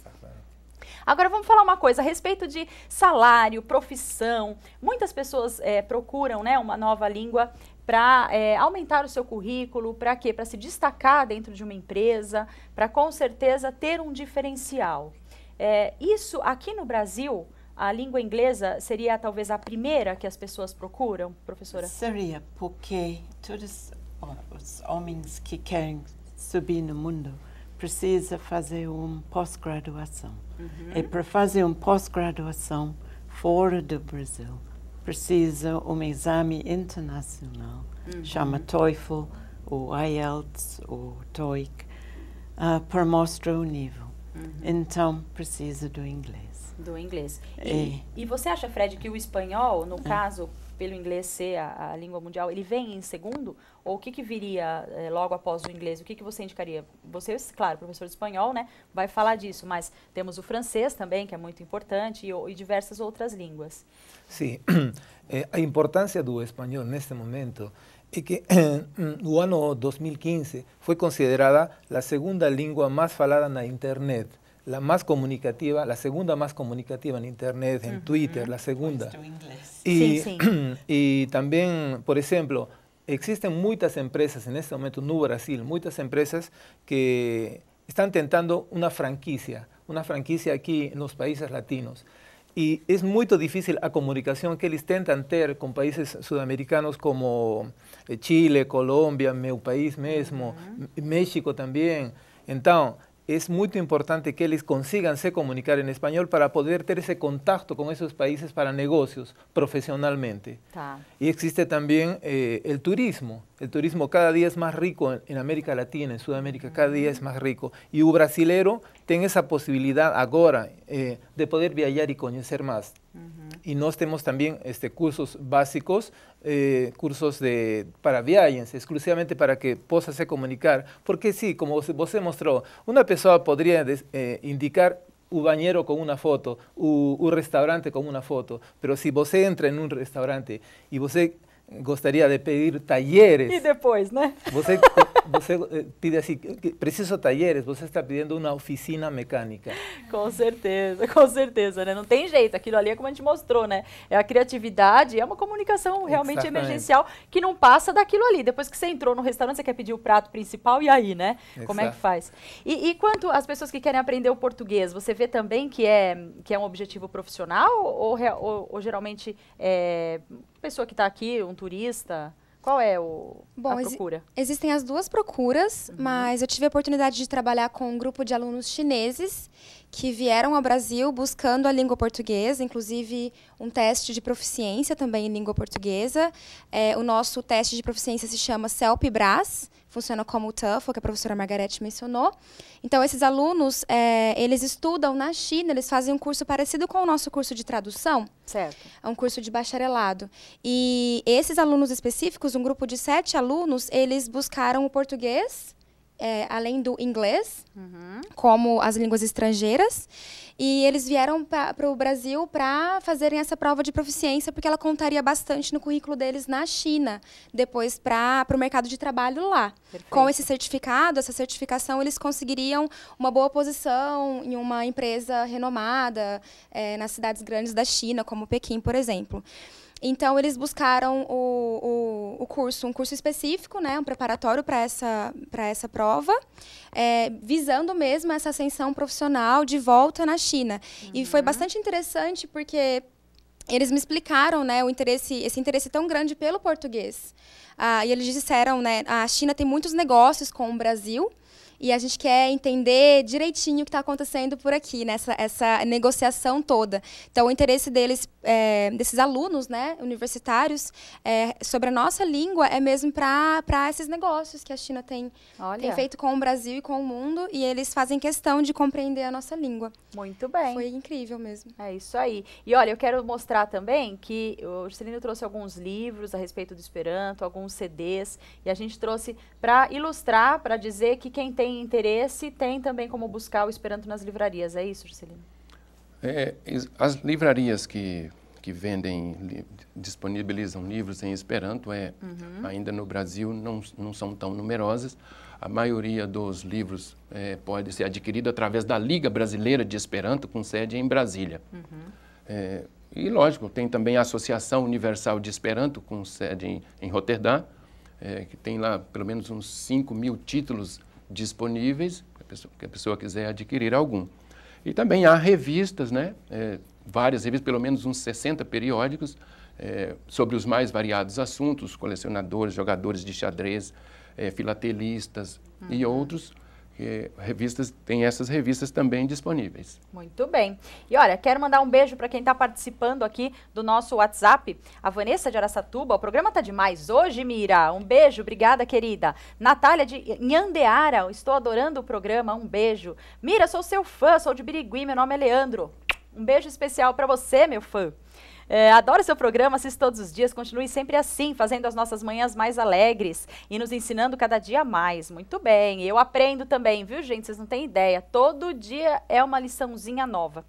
Agora vamos falar uma coisa a respeito de salário, profissão. Muitas pessoas é, procuram né, uma nova língua para é, eh, aumentar o seu currículo, para quê? Para se destacar dentro de uma empresa, para com certeza ter um diferencial. É, isso aqui no Brasil, a língua inglesa seria talvez a primeira que as pessoas procuram, professora? Seria, porque todos os homens que querem subir no mundo precisam fazer uma pós-graduação. Uhum. E para fazer uma pós-graduação fora do Brasil, precisa um exame internacional, uhum. chama TOEFL, ou IELTS, ou TOEIC, uh, ah, para mostrar o nível. Uhum. Então, precisa do inglês. Do inglês. E, é. e, você acha, Fred, que o espanhol, no é. caso, pelo inglês ser a, a, língua mundial, ele vem em segundo? Ou o que, que viria eh, logo após o inglês? O que, que você indicaria? Você, claro, professor de espanhol, né, vai falar disso, mas temos o francês também, que é muito importante, e, e diversas outras línguas. Sim, eh, a importância do espanhol neste momento Y que el año 2015 fue considerada la segunda lengua más falada en Internet la más comunicativa, la segunda más comunicativa en Internet, en Twitter, la segunda. Pues y, y también, por ejemplo, existen muchas empresas en este momento no Brasil, muchas empresas que están tentando una franquicia, una franquicia aquí en los países latinos. Y es muy difícil la comunicación que ellos intentan tener con países sudamericanos como eh, Chile, Colombia, mi país mismo, México también es muy importante que les se comunicar en español para poder tener ese contacto con esos países para negocios profesionalmente. Y existe también eh, el turismo. El turismo cada día es más rico en, América Latina, en Sudamérica, cada día es más rico. Y un brasilero tiene esa posibilidad ahora eh, de poder viajar y conocer más y no tenemos también este, cursos básicos, eh, cursos de, para viajes, exclusivamente para que puedas comunicar. Porque sí, como vos mostró, una persona podría eh, indicar un bañero con una foto, un restaurante con una foto, Pero si vos entra en un restaurante y vos eh, gustaría de pedir talleres. Y después, ¿no? você eh, pide assim, preciso talheres, você está pedindo uma oficina mecânica. Com certeza, com certeza, né? Não tem jeito, aquilo ali é como a gente mostrou, né? É a criatividade, é uma comunicação realmente emergencial que não passa daquilo ali. Depois que você entrou no restaurante, você quer pedir o prato principal e aí, né? Exato. Como é que faz? E, e quanto às pessoas que querem aprender o português, você vê também que é, que é um objetivo profissional ou, ou, ou geralmente é pessoa que está aqui, um turista... Qual é o, Bom, a procura? existem as duas procuras, uhum. mas eu tive a oportunidade de trabalhar com um grupo de alunos chineses que vieram ao Brasil buscando a língua portuguesa, inclusive um teste de proficiência também em língua portuguesa. É, o nosso teste de proficiência se chama CELP-BRAS, funciona como o TUFL, que a professora Margarete mencionou. Então, esses alunos, é, eles estudam na China, eles fazem um curso parecido com o nosso curso de tradução. Certo. É um curso de bacharelado. E esses alunos específicos, um grupo de sete alunos, eles buscaram o português é, além do inglês, uhum. como as línguas estrangeiras. E eles vieram para o Brasil para fazerem essa prova de proficiência, porque ela contaria bastante no currículo deles na China, depois para o mercado de trabalho lá. Perfeito. Com esse certificado, essa certificação, eles conseguiriam uma boa posição em uma empresa renomada, é, nas cidades grandes da China, como Pequim, por exemplo. Então, eles buscaram o, o, o curso, um curso específico, né, um preparatório para essa, para essa prova, é, visando mesmo essa ascensão profissional de volta na China. Uhum. E foi uhum. bastante interessante porque eles me explicaram né, o interesse, esse interesse tão grande pelo português. Ah, e eles disseram, né, a China tem muitos negócios com o Brasil, e a gente quer entender direitinho o que está acontecendo por aqui, nessa essa negociação toda. Então, o interesse deles, é, desses alunos né, universitários, é, sobre a nossa língua é mesmo para esses negócios que a China tem, tem, feito com o Brasil e com o mundo, e eles fazem questão de compreender a nossa língua. Muito bem. Foi incrível mesmo. É isso aí. E olha, eu quero mostrar também que o Juscelino trouxe alguns livros a respeito do Esperanto, alguns CDs, e a gente trouxe para ilustrar, para dizer que quem tem tem interesse, tem também como buscar o Esperanto nas livrarias, é isso, Juscelino? É, é as livrarias que, que vendem, li, disponibilizam livros em Esperanto, é, uhum. ainda no Brasil, não, não são tão numerosas. A maioria dos livros é, pode ser adquirida através da Liga Brasileira de Esperanto, com sede em Brasília. Uhum. É, e, lógico, tem também a Associação Universal de Esperanto, com sede em, em Roterdã, é, que tem lá pelo menos uns 5 mil títulos disponíveis, que a pessoa quiser adquirir algum. E também há revistas, né? É, várias revistas, pelo menos uns 60 periódicos, é, sobre os mais variados assuntos, colecionadores, jogadores de xadrez, é, filatelistas uhum. e outros, que revistas tem essas revistas também disponíveis. Muito bem. E olha, quero mandar um beijo para quem está participando aqui do nosso WhatsApp, a Vanessa de Aracatuba. O programa tá demais hoje, Mira. Um beijo, obrigada, querida. Natália de Nhandeara, estou adorando o programa. Um beijo. Mira, sou seu fã, sou de Birigui, meu nome é Leandro. Um beijo especial para você, meu fã. É, adoro seu programa, assisto todos os dias, continue sempre assim, fazendo as nossas manhãs mais alegres e nos ensinando cada dia mais. Muito bem, eu aprendo também, viu gente? Vocês não têm ideia, todo dia é uma liçãozinha nova.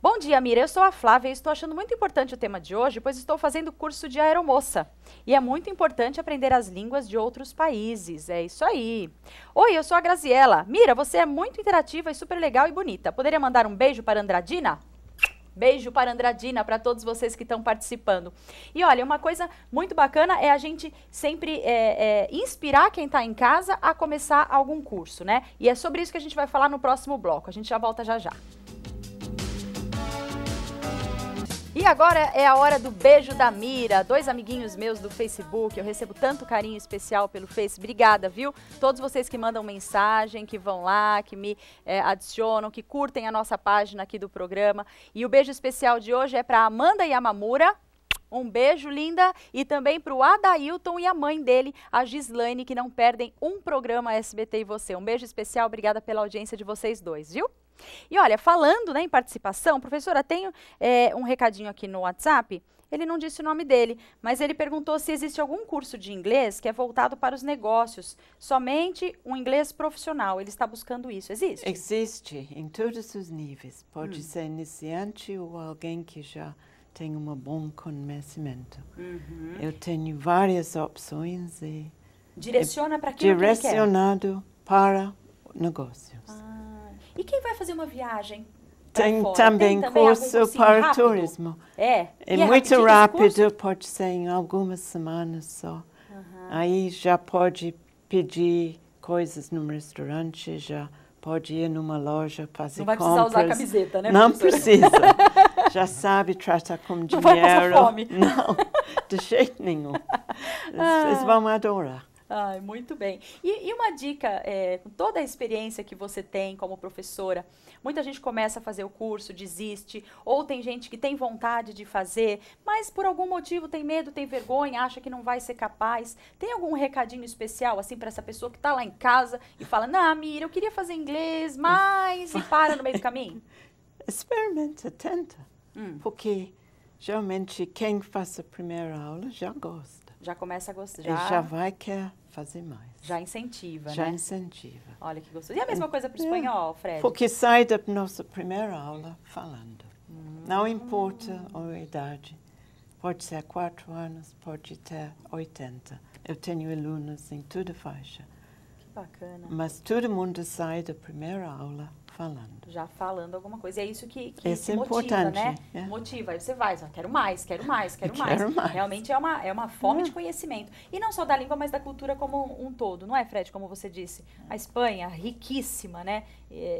Bom dia, Mira. Eu sou a Flávia e estou achando muito importante o tema de hoje, pois estou fazendo curso de aeromoça. E é muito importante aprender as línguas de outros países. É isso aí. Oi, eu sou a Graziela. Mira, você é muito interativa e super legal e bonita. Poderia mandar um beijo para Andradina? Beijo para Andradina, para todos vocês que estão participando. E olha, uma coisa muito bacana é a gente sempre é, é, inspirar quem está em casa a começar algum curso, né? E é sobre isso que a gente vai falar no próximo bloco. A gente já volta já já. E agora é a hora do beijo da Mira. Dois amiguinhos meus do Facebook, eu recebo tanto carinho especial pelo Face. Obrigada, viu? Todos vocês que mandam mensagem, que vão lá, que me é, adicionam, que curtem a nossa página aqui do programa. E o beijo especial de hoje é para Amanda Yamamura, um beijo, linda, e também para o Adailton e a mãe dele, a Gislaine, que não perdem um programa SBT e você. Um beijo especial, obrigada pela audiência de vocês dois, viu? E olha, falando né, em participação, professora, tenho é, um recadinho aqui no WhatsApp. Ele não disse o nome dele, mas ele perguntou se existe algum curso de inglês que é voltado para os negócios, somente um inglês profissional. Ele está buscando isso. Existe? Existe, em todos os níveis. Pode hum. ser iniciante ou alguém que já tem um bom conhecimento. Uhum. Eu tenho várias opções e direciona para aquilo é direcionado que para negócios. Ah. E quem vai fazer uma viagem? Tem também, Tem também curso assim para rápido? turismo. É. É, é muito rápido, pode ser em algumas semanas só. Uhum. Aí já pode pedir coisas num restaurante, já pode ir numa loja fazer compras. Não vai precisar compras. usar camiseta, né? Não precisa. já sabe tratar com dinheiro. Não vai passar fome. Não, de jeito nenhum. ah. vão adorar. Ai, muito bem. E, e uma dica, é, com toda a experiência que você tem como professora, muita gente começa a fazer o curso, desiste, ou tem gente que tem vontade de fazer, mas por algum motivo tem medo, tem vergonha, acha que não vai ser capaz. Tem algum recadinho especial, assim, para essa pessoa que está lá em casa e fala: Não, Mira, eu queria fazer inglês, mas. e para no meio do caminho? Experimenta, tenta. Hum. Porque geralmente quem faz a primeira aula já gosta já começa a gostar. Já... já vai quer fazer mais. Já incentiva, já né? Já incentiva. Olha que gostoso. E a mesma é. coisa para o espanhol, é. Fred? Porque sai da nossa primeira aula falando. Hum. Não importa a idade. Pode ser quatro anos, pode ter 80. Eu tenho alunos em toda faixa. Que bacana. Mas todo mundo sai da primeira aula falando. Já falando alguma coisa. E é isso que, que é motiva, importante, né? É. Motiva. Aí você vai, ah, quero mais, quero mais, quero, quero mais. mais. Realmente é uma, é uma fome de é. conhecimento. E não só da língua, mas da cultura como um todo, não é, Fred? Como você disse. A Espanha, riquíssima, né?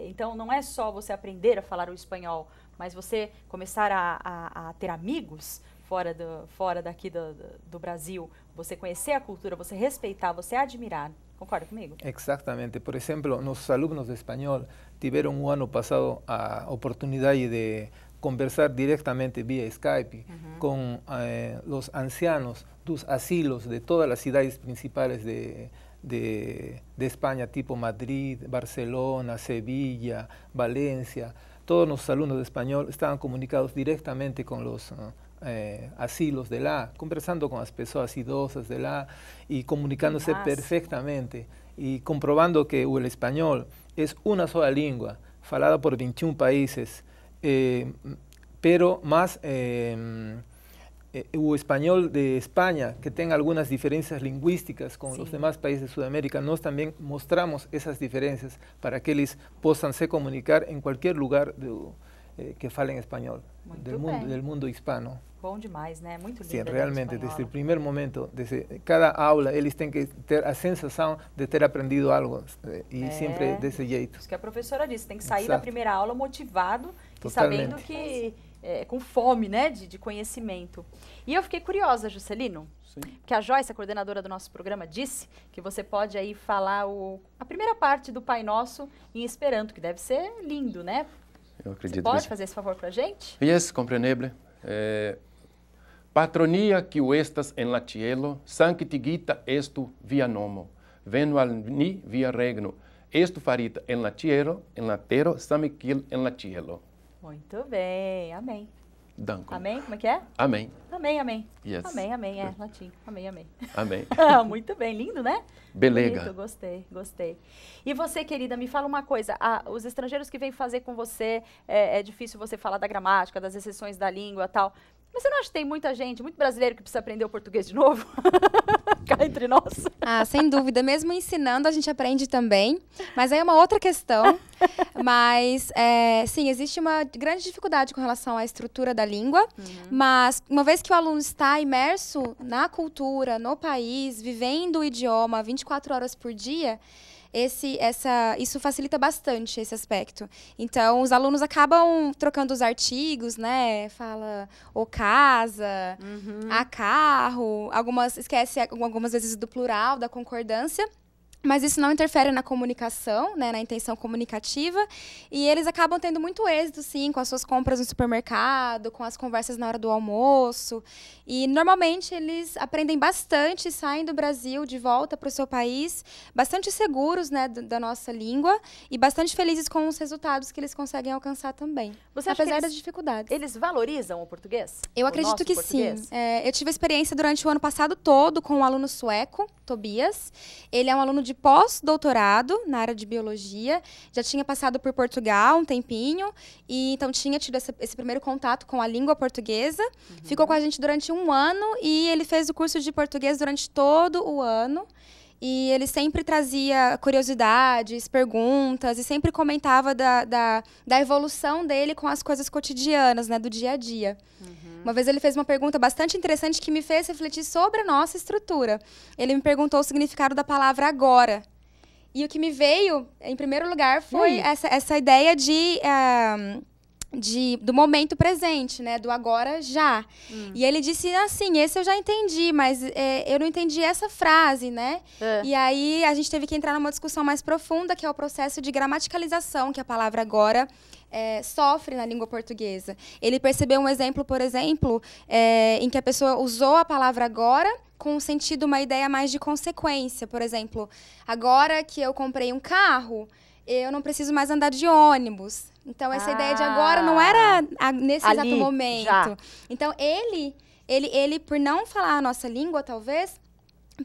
Então não é só você aprender a falar o espanhol, mas você começar a, a, a ter amigos fora, do, fora daqui do, do Brasil, você conhecer a cultura, você respeitar, você admirar. ¿Concuerda conmigo? Exactamente. Por ejemplo, nuestros alumnos de español tuvieron un año pasado a ah, oportunidad de conversar directamente vía Skype con eh, los ancianos dos asilos de todas las ciudades principales de, de, España, tipo Madrid, Barcelona, Sevilla, Valencia. Todos los alumnos de español estaban comunicados directamente con los ah, eh, así los de la, conversando con las personas idosas de la y comunicándose perfectamente y comprobando que el español es una sola lengua, falada por 21 países, eh, pero más el eh, español de España, que tenga algunas diferencias lingüísticas con los demás países de Sudamérica, nos también mostramos esas diferencias para que les puedan se comunicar en cualquier lugar de, eh, que falem espanhol, del mundo, del mundo, hispano. Bom demais, né? Muito lindo. Sim, realmente, desde o primeiro momento, desde cada aula, eles têm que ter a sensação de ter aprendido algo, e eh, é, sempre desse jeito. Isso que a professora disse, tem que sair Exato. da primeira aula motivado Totalmente. e sabendo que, é, com fome, né, de, de conhecimento. E eu fiquei curiosa, Juscelino, que a Joyce, a coordenadora do nosso programa, disse que você pode aí falar o, a primeira parte do Pai Nosso em Esperanto, que deve ser lindo, né? Eu acredito Você pode que... fazer esse favor para a gente? Yes, compreendable. É, patronia que o estas em la sanctigita estu via nomo, venu al ni via regno, estu farita em la em latero, la tero, en Muito bem, amém. Danco. Amém? Como é que é? Amém. Amém, amém. Yes. Amém, amém. É, latim. Amém, amém. Amém. Muito bem, lindo, né? Belega. Bonito, gostei, gostei. E você, querida, me fala uma coisa. Ah, os estrangeiros que vêm fazer com você, é, é, difícil você falar da gramática, das exceções da língua tal. Mas você não acha que tem muita gente, muito brasileiro que precisa aprender o português de novo? cá entre nós. Ah, sem dúvida. Mesmo ensinando, a gente aprende também. Mas aí é uma outra questão. mas, é, sim, existe uma grande dificuldade com relação à estrutura da língua. Uhum. Mas, uma vez que o aluno está imerso na cultura, no país, vivendo o idioma 24 horas por dia, esse, essa, isso facilita bastante esse aspecto. Então, os alunos acabam trocando os artigos, né? Fala o casa, uhum. a carro, algumas esquece algumas vezes do plural, da concordância mas isso não interfere na comunicação, né, na intenção comunicativa, e eles acabam tendo muito êxito, sim, com as suas compras no supermercado, com as conversas na hora do almoço, e normalmente eles aprendem bastante, saem do Brasil de volta para o seu país, bastante seguros, né, da nossa língua e bastante felizes com os resultados que eles conseguem alcançar também, Você apesar eles, das dificuldades. Eles valorizam o português? Eu o acredito que português? sim. É, eu tive experiência durante o ano passado todo com um aluno sueco, Tobias. Ele é um aluno de pós-doutorado na área de biologia, já tinha passado por Portugal um tempinho, e então tinha tido esse primeiro contato com a língua portuguesa. Uhum. Ficou com a gente durante um ano e ele fez o curso de português durante todo o ano. E ele sempre trazia curiosidades, perguntas, e sempre comentava da, da, da evolução dele com as coisas cotidianas, né, do dia a dia. Uhum. Uhum. Uma vez ele fez uma pergunta bastante interessante que me fez refletir sobre a nossa estrutura. Ele me perguntou o significado da palavra agora. E o que me veio, em primeiro lugar, foi essa, essa ideia de. Uh, de, do momento presente, né? Do agora já. Hum. E ele disse assim: esse eu já entendi, mas é, eu não entendi essa frase, né? É. E aí a gente teve que entrar numa discussão mais profunda, que é o processo de gramaticalização que é a palavra agora é, sofre na língua portuguesa. Ele percebeu um exemplo, por exemplo, é, em que a pessoa usou a palavra agora com um sentido, uma ideia mais de consequência. Por exemplo, agora que eu comprei um carro, eu não preciso mais andar de ônibus. Então, essa ah, ideia de agora não era ah. a, nesse ali, exato momento. Já. Então, ele, ele, ele, por não falar a nossa língua, talvez,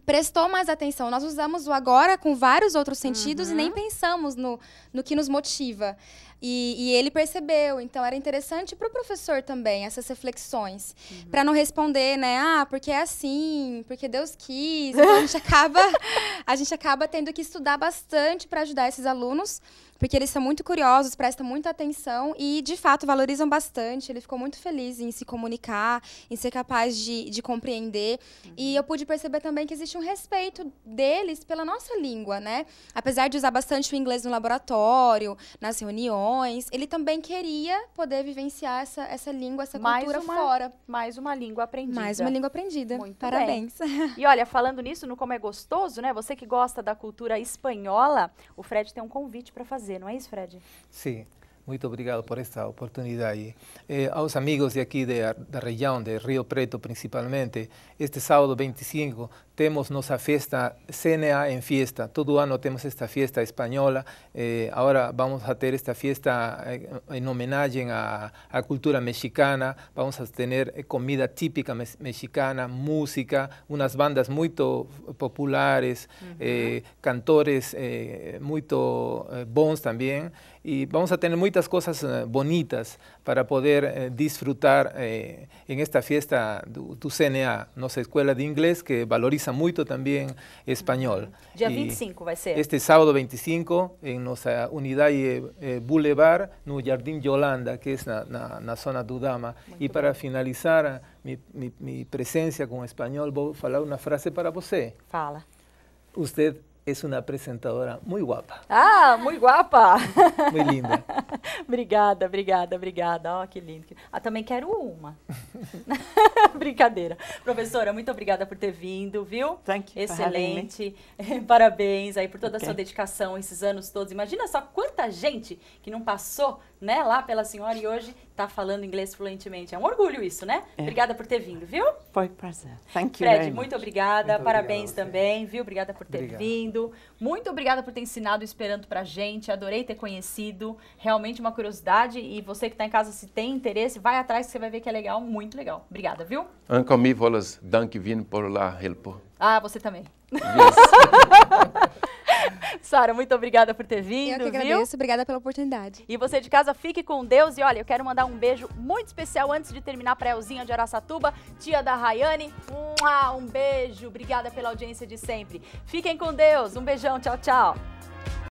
prestou mais atenção. Nós usamos o agora com vários outros sentidos uhum. e nem uhum. pensamos no, no que nos motiva. E, e ele percebeu. Então era interessante para o professor também essas reflexões. Uhum. Para não responder, né? Ah, porque é assim, porque Deus quis. Então, a gente acaba, a gente acaba tendo que estudar bastante para ajudar esses alunos porque eles são muito curiosos, prestam muita atenção e, de fato, valorizam bastante. Ele ficou muito feliz em se comunicar, em ser capaz de, de compreender. Uhum. E eu pude perceber também que existe um respeito deles pela nossa língua, né? Apesar de usar bastante o inglês no laboratório, nas reuniões, reuniões, ele também queria poder vivenciar essa, essa língua, essa mais cultura uma, fora. Mais uma língua aprendida. Mais uma língua aprendida. Muito Parabéns. Bem. E olha, falando nisso, no Como é Gostoso, né? Você que gosta da cultura espanhola, o Fred tem um convite para fazer, não é isso, Fred? Sim. Muito obrigado por esta oportunidade. Eh, aos amigos de aqui da região, de Rio Preto principalmente, este sábado 25 tenemos nuestra fiesta CNA en fiesta. Todo año tenemos esta fiesta española. Eh, ahora vamos a tener esta fiesta eh, en homenaje a la cultura mexicana. Vamos a tener eh, comida típica mexicana, música, unas bandas muy populares, cantores muy bons también y vamos a tener muchas cosas bonitas para poder disfrutar en esta fiesta de CNA, Nuestra escuela de inglés que valoriza mucho también español. espanhol. Dia ser. Este sábado 25, en nuestra unidad y eh, eh, Boulevard, no Jardim Yolanda, Yolanda, que es na, la zona de Dama. Y para finalizar ah, mi, presencia con español, voy a falar una frase para você. Eh. Fala. Usted. es una apresentadora muy guapa. Ah, muy guapa! Muy linda. obrigada, obrigada, obrigada. Ó, oh, que lindo. Ah, também quero uma. Brincadeira. Professora, muito obrigada por ter vindo, viu? Thank you Excelente. Parabéns aí por toda okay. a sua dedicação esses anos todos. Imagina só quanta gente que não passou né, lá pela senhora e hoje está falando inglês fluentemente. É um orgulho isso, né? É. Obrigada por ter vindo, viu? Foi um prazer. Thank you Fred, muito obrigada. Muito Parabéns também, viu? Obrigada por ter obrigado. vindo. Muito obrigada por ter ensinado esperando pra gente. Adorei ter conhecido. Realmente uma curiosidade e você que está em casa, se tem interesse, vai atrás que você vai ver que é legal, muito legal. Obrigada, viu? Anca mi volas dank vin por la helpo. Ah, você também. Yes. Sara, muito obrigada por ter vindo. Eu que agradeço, viu? obrigada pela oportunidade. E você de casa, fique com Deus. E olha, eu quero mandar um beijo muito especial antes de terminar para Elzinha de Araçatuba, tia da Rayane. Um beijo, obrigada pela audiência de sempre. Fiquem com Deus, um beijão, tchau, tchau.